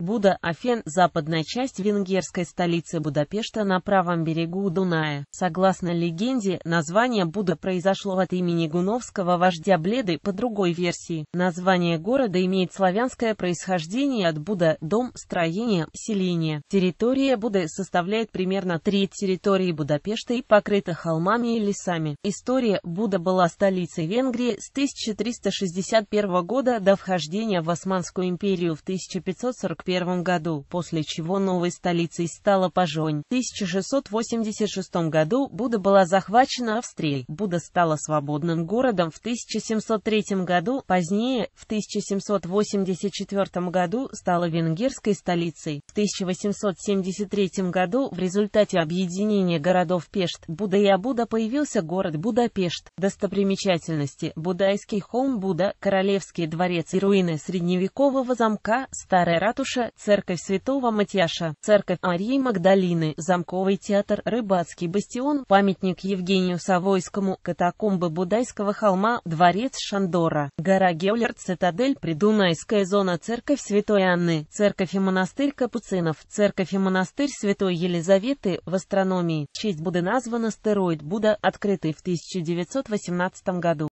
Буда, Афен, западная часть венгерской столицы Будапешта на правом берегу Дуная. Согласно легенде, название Буда произошло от имени гуновского вождя Бледы по другой версии. Название города имеет славянское происхождение от Буда, дом, строение, селение. Территория Буды составляет примерно треть территории Будапешта и покрыта холмами и лесами. История Буда была столицей Венгрии с 1361 года до вхождения в Османскую империю в 1545 1681 году, после чего новой столицей стала Пожонь. В 1686 году Буда была захвачена Австрией. Буда стала свободным городом в 1703 году, позднее, в 1784 году, стала венгерской столицей. В 1873 году, в результате объединения городов Пешт, Буда и Абуда появился город Будапешт. Достопримечательности – Будайский холм Буда, Королевский дворец и руины средневекового замка, старая ратуша Матьяша, церковь Святого Матьяша, церковь Марии Магдалины, Замковый театр, Рыбацкий бастион, памятник Евгению Савойскому, катакомбы Будайского холма, дворец Шандора, гора Геулер, цитадель, Придунайская зона, церковь Святой Анны, церковь и монастырь Капуцинов, церковь и монастырь Святой Елизаветы, в астрономии. В честь Будды назван астероид Будда, открытый в 1918 году.